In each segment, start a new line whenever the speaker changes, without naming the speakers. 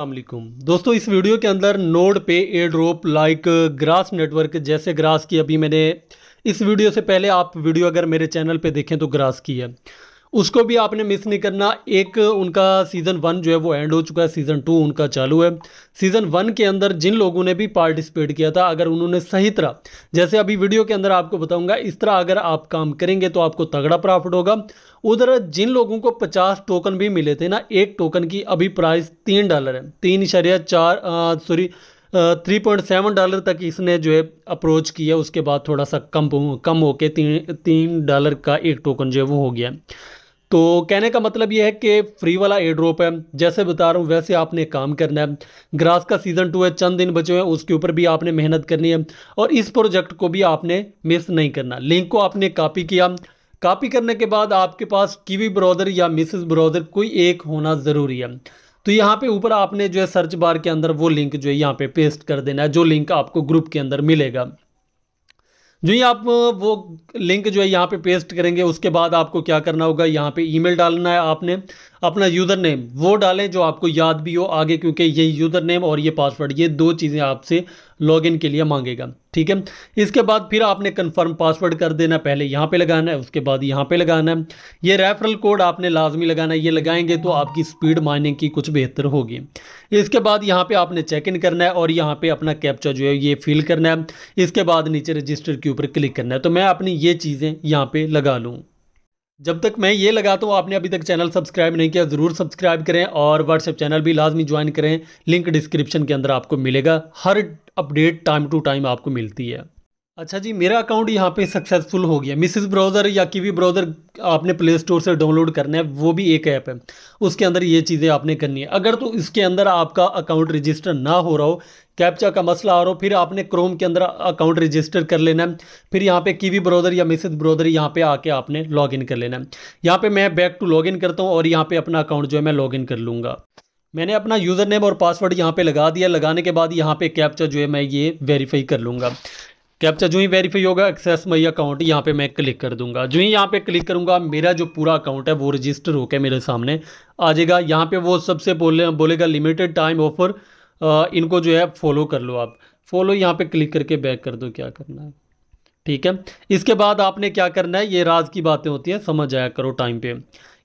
अल्लाम दोस्तों इस वीडियो के अंदर नोड पे air drop like grass network जैसे ग्रास की अभी मैंने इस वीडियो से पहले आप वीडियो अगर मेरे चैनल पे देखें तो ग्रास की है उसको भी आपने मिस नहीं करना एक उनका सीज़न वन जो है वो एंड हो चुका है सीज़न टू उनका चालू है सीज़न वन के अंदर जिन लोगों ने भी पार्टिसिपेट किया था अगर उन्होंने सही तरह जैसे अभी वीडियो के अंदर आपको बताऊंगा इस तरह अगर आप काम करेंगे तो आपको तगड़ा प्रॉफिट होगा उधर जिन लोगों को पचास टोकन भी मिले थे ना एक टोकन की अभी प्राइस तीन डॉलर है तीन इशारिया चार sorry three point seven dollar तक इसने जो है अप्रोच किया उसके बाद थोड़ा सा कम कम होके तीन तीन डॉलर का एक टोकन जो है वो हो गया तो कहने का मतलब ये है कि फ्री वाला एड्रोप ड्रॉप है जैसे बता रहा हूँ वैसे आपने काम करना है ग्रास का सीज़न टू है चंद दिन बचे हुए हैं उसके ऊपर भी आपने मेहनत करनी है और इस प्रोजेक्ट को भी आपने मिस नहीं करना लिंक को आपने कापी किया कापी करने के बाद आपके पास कीवी ब्राउज़र या मिसेस ब्राउज़र कोई एक होना ज़रूरी है तो यहाँ पे ऊपर आपने जो है सर्च बार के अंदर वो लिंक जो है यहाँ पे पेस्ट कर देना है जो लिंक आपको ग्रुप के अंदर मिलेगा जो ही आप वो लिंक जो है यहाँ पे पेस्ट करेंगे उसके बाद आपको क्या करना होगा यहाँ पे ईमेल डालना है आपने अपना यूज़र नेम वो डालें जो आपको याद भी हो आगे क्योंकि ये यूज़र नेम और ये पासवर्ड ये दो चीज़ें आपसे लॉगिन के लिए मांगेगा ठीक है इसके बाद फिर आपने कंफर्म पासवर्ड कर देना पहले यहाँ पे लगाना है उसके बाद यहाँ पे लगाना है ये रेफरल कोड आपने लाजमी लगाना है ये लगाएंगे तो आपकी स्पीड माइनिंग की कुछ बेहतर होगी इसके बाद यहाँ पे आपने चेक इन करना है और यहाँ पे अपना कैप्चा जो है ये फिल करना है इसके बाद नीचे रजिस्टर के ऊपर क्लिक करना है तो मैं अपनी ये चीज़ें यहाँ पर लगा लूँ जब तक मैं ये लगाता तो हूँ आपने अभी तक चैनल सब्सक्राइब नहीं किया ज़रूर सब्सक्राइब करें और व्हाट्सएप चैनल भी लाजमी ज्वाइन करें लिंक डिस्क्रिप्शन के अंदर आपको मिलेगा हर अपडेट टाइम टू टाइम आपको मिलती है अच्छा जी मेरा अकाउंट यहाँ पे सक्सेसफुल हो गया मिसिस ब्राउज़र या किवी ब्राउज़र आपने प्ले स्टोर से डाउनलोड करना है वो भी एक ऐप है उसके अंदर ये चीज़ें आपने करनी है अगर तो इसके अंदर आपका अकाउंट रजिस्टर ना हो रहा हो कैप्चा का मसला आ रहा हो फिर आपने क्रोम के अंदर अकाउंट रजिस्टर कर लेना है फिर यहाँ पे कीवी ब्राउज़र या मिसेज ब्राउज़र यहाँ पे आके आपने लॉगिन कर लेना है यहाँ पे मैं बैक टू लॉगिन करता हूँ और यहाँ पे अपना अकाउंट जो है मैं लॉगिन कर लूँगा मैंने अपना यूज़र नेम और पासवर्ड यहाँ पे लगा दिया लगाने के बाद यहाँ पे कैप्चा जो है मैं ये वेरीफाई कर लूँगा कैप्चा जो ही वेरीफाई होगा एक्सेस मई अकाउंट यहाँ पे मैं क्लिक कर दूंगा जो ही यहाँ पे क्लिक करूंगा मेरा जो पूरा अकाउंट है वो रजिस्टर होकर मेरे सामने आ जाएगा यहाँ पे वो सबसे बोले बोलेगा लिमिटेड टाइम ऑफर इनको जो है फॉलो कर लो आप फॉलो यहाँ पे क्लिक करके बैक कर दो क्या करना है ठीक है इसके बाद आपने क्या करना है ये राज की बातें होती हैं समझ आया करो टाइम पे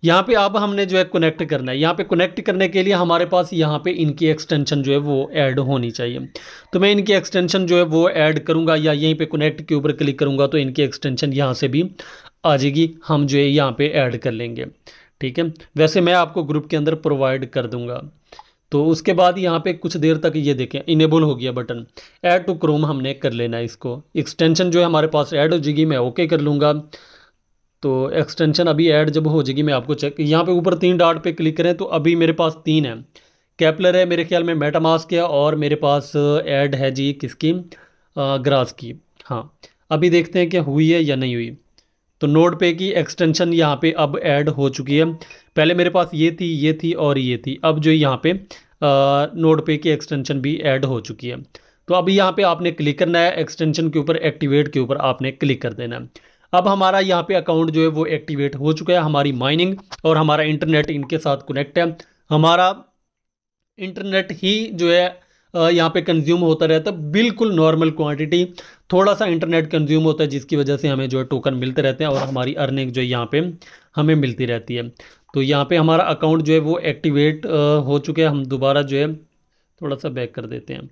यहाँ पे अब हमने जो है कनेक्ट करना है यहाँ पे कनेक्ट करने के लिए हमारे पास यहाँ पे इनकी एक्सटेंशन जो है वो ऐड होनी चाहिए तो मैं इनकी एक्सटेंशन जो है वो ऐड करूँगा या यहीं पे कनेक्ट के ऊपर क्लिक करूँगा तो इनकी एक्सटेंशन यहाँ से भी आ जाएगी हम जो है यहाँ पे ऐड कर लेंगे ठीक है वैसे मैं आपको ग्रुप के अंदर प्रोवाइड कर दूँगा तो उसके बाद यहाँ पे कुछ देर तक ये देखें इनेबल हो गया बटन ऐड टू क्रोम हमने कर लेना है इसको एक्सटेंशन जो है हमारे पास ऐड हो जाएगी मैं ओके कर लूँगा तो एक्सटेंशन अभी ऐड जब हो जाएगी मैं आपको चेक यहाँ पे ऊपर तीन डाट पे क्लिक करें तो अभी मेरे पास तीन है कैपलर है मेरे ख्याल में मेटामास्क है और मेरे पास ऐड uh, है जी किसकी ग्रास uh, की हाँ अभी देखते हैं कि हुई है या नहीं हुई तो नोट पे की एक्सटेंशन यहाँ पे अब ऐड हो चुकी है पहले मेरे पास ये थी ये थी और ये थी अब जो यहाँ पे नोट uh, पे की एक्सटेंशन भी ऐड हो चुकी है तो अभी यहाँ पे आपने क्लिक करना है एक्सटेंशन के ऊपर एक्टिवेट के ऊपर आपने क्लिक कर देना है अब हमारा यहाँ पे अकाउंट जो है वो एक्टिवेट हो चुका है हमारी माइनिंग और हमारा इंटरनेट इनके साथ कनेक्ट है हमारा इंटरनेट ही जो है यहाँ पे कंज्यूम होता रहता है बिल्कुल नॉर्मल क्वांटिटी थोड़ा सा इंटरनेट कंज्यूम होता है जिसकी वजह से हमें जो है टोकन मिलते रहते हैं और हमारी अर्निंग जो है यहाँ पे हमें मिलती रहती है तो यहाँ पे हमारा अकाउंट जो है वो एक्टिवेट हो चुके हैं हम दोबारा जो है थोड़ा सा बैक कर देते हैं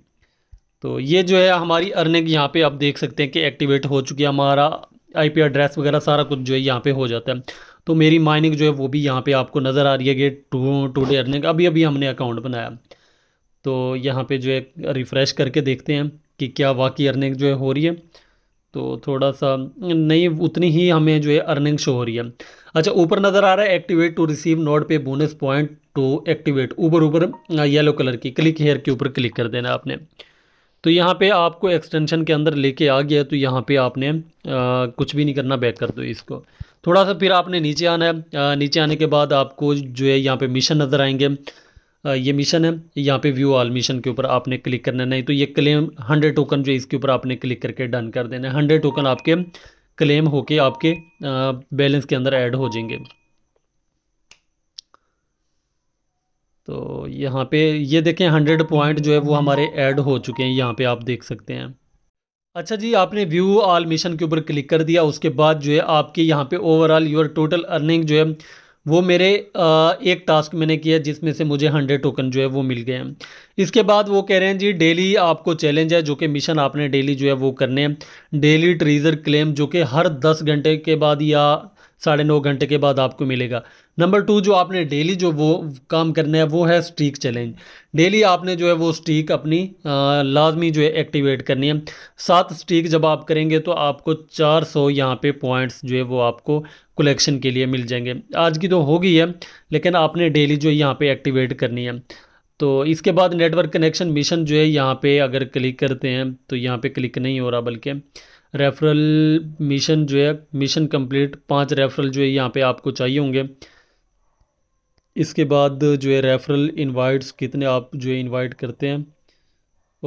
तो ये जो है हमारी अर्निंग यहाँ पे आप देख सकते हैं कि एक्टिवेट हो चुकी है हमारा आईपी एड्रेस वगैरह सारा कुछ जो है यहाँ पे हो जाता है तो मेरी माइनिंग जो है वो भी यहाँ पे आपको नज़र आ रही है कि टू टू डे अर्निंग अभी अभी हमने अकाउंट बनाया तो यहाँ पे जो है रिफ़्रेश करके देखते हैं कि क्या वाकई अर्निंग जो है हो रही है तो थोड़ा सा नहीं उतनी ही हमें जो है अर्निंग शो हो रही है अच्छा ऊपर नज़र आ रहा है activate to receive note pay bonus point to activate ऊपर ऊपर येलो कलर की क्लिक हेयर के ऊपर क्लिक कर देना आपने तो यहाँ पे आपको एक्सटेंशन के अंदर लेके आ गया तो यहाँ पे आपने आ, कुछ भी नहीं करना बैक कर दो इसको थोड़ा सा फिर आपने नीचे आना है आ, नीचे आने के बाद आपको जो है यहाँ पे मिशन नज़र आएंगे आ, ये मिशन है यहाँ पे व्यू ऑल मिशन के ऊपर आपने क्लिक करना नहीं तो ये क्लेम हंड्रेड टोकन जो है इसके ऊपर आपने क्लिक करके डन कर देना है हंड्रेड टोकन आपके क्लेम होके आपके बैलेंस के अंदर ऐड हो जाएंगे तो यहाँ पे ये देखें हंड्रेड पॉइंट जो है वो हमारे ऐड हम्म। हो चुके हैं यहाँ पे आप देख सकते हैं अच्छा जी आपने व्यू आल मिशन के ऊपर क्लिक कर दिया उसके बाद जो है आपके यहाँ पे ओवरऑल योर टोटल अर्निंग जो है वो मेरे एक टास्क मैंने किया जिसमें से मुझे हंड्रेड टोकन जो है वो मिल गए हैं इसके बाद वो कह रहे हैं जी डेली आपको चैलेंज है जो कि मिशन आपने डेली जो है वो करने हैं डेली ट्रीज़र क्लेम जो कि हर दस घंटे के बाद या साढ़े नौ घंटे के बाद आपको मिलेगा नंबर टू जो आपने डेली जो वो काम करना है वो है स्ट्रीक चैलेंज डेली आपने जो है वो स्ट्रीक अपनी लाजमी जो है एक्टिवेट करनी है सात स्ट्रीक जब आप करेंगे तो आपको चार सौ यहाँ पे पॉइंट्स जो है वो आपको कलेक्शन के लिए मिल जाएंगे आज की तो होगी है लेकिन आपने डेली जो यहाँ पे एक्टिवेट करनी है तो इसके बाद नेटवर्क कनेक्शन मिशन जो है यहाँ पर अगर क्लिक करते हैं तो यहाँ पर क्लिक नहीं हो रहा बल्कि रेफरल मिशन जो है मिशन कंप्लीट पांच रेफरल जो है यहाँ पे आपको चाहिए होंगे इसके बाद जो है रेफरल इनवाइट्स कितने आप जो है इनवाइट करते हैं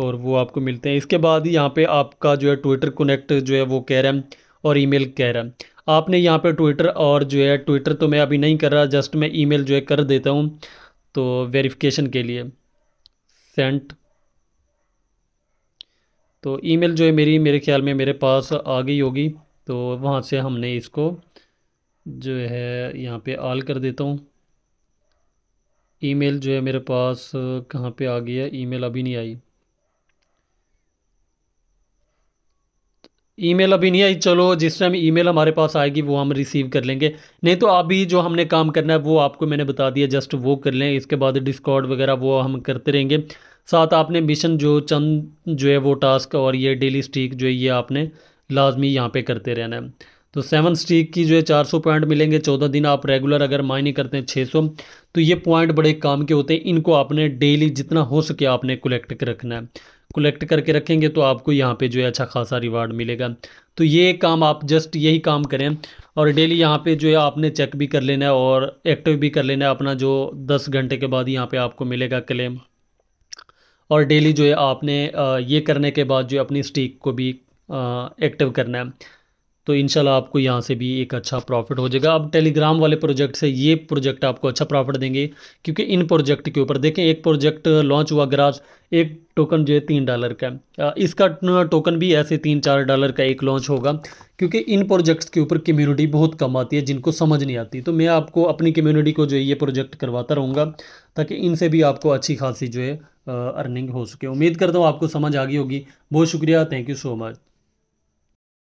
और वो आपको मिलते हैं इसके बाद यहाँ पे आपका जो है ट्विटर कनेक्ट जो है वो कह रहा है और ईमेल कह रहा है आपने यहाँ पे ट्विटर और जो है ट्विटर तो मैं अभी नहीं कर रहा जस्ट मैं मेल जो है कर देता हूँ तो वेरिफिकेशन के लिए सेंट तो ईमेल जो है मेरी मेरे ख्याल में मेरे पास आ गई होगी तो वहाँ से हमने इसको जो है यहाँ पे आल कर देता हूँ ईमेल जो है मेरे पास कहाँ पे आ गई है ईमेल अभी नहीं आई ईमेल अभी नहीं आई चलो जिस टाइम ईमेल हमारे पास आएगी वो हम रिसीव कर लेंगे नहीं तो अभी जो हमने काम करना है वो आपको मैंने बता दिया जस्ट वो कर लें इसके बाद डिस्कॉर्ड वगैरह वो हम करते रहेंगे साथ आपने मिशन जो चंद जो है वो टास्क और ये डेली स्टीक जो है ये आपने लाजमी यहाँ पे करते रहना है तो सेवन स्टीक की जो है चार सौ पॉइंट मिलेंगे चौदह दिन आप रेगुलर अगर माइनिंग करते हैं छः सौ तो ये पॉइंट बड़े काम के होते हैं इनको आपने डेली जितना हो सके आपने कलेक्ट कर रखना है कलेक्ट करके रखेंगे तो आपको यहाँ पे जो है अच्छा खासा रिवार्ड मिलेगा तो ये काम आप जस्ट यही काम करें और डेली यहाँ पे जो है आपने चेक भी कर लेना है और एक्टिव भी कर लेना है अपना जो दस घंटे के बाद यहाँ पे आपको मिलेगा क्लेम और डेली जो है आपने ये करने के बाद जो है अपनी स्टीक को भी एक्टिव करना है तो इनशाला आपको यहाँ से भी एक अच्छा प्रॉफिट हो जाएगा अब टेलीग्राम वाले प्रोजेक्ट से ये प्रोजेक्ट आपको अच्छा प्रॉफिट देंगे क्योंकि इन प्रोजेक्ट के ऊपर देखें एक प्रोजेक्ट लॉन्च हुआ ग्राज एक टोकन जो है तीन डॉलर का इसका टोकन भी ऐसे तीन चार डॉलर का एक लॉन्च होगा क्योंकि इन प्रोजेक्ट्स के ऊपर कम्युनिटी बहुत कम आती है जिनको समझ नहीं आती तो मैं आपको अपनी कम्युनिटी को जो है ये प्रोजेक्ट करवाता रहूँगा ताकि इनसे भी आपको अच्छी खासी जो है अर्निंग हो सके उम्मीद करता हूँ आपको समझ आ गई होगी बहुत शुक्रिया थैंक यू सो मच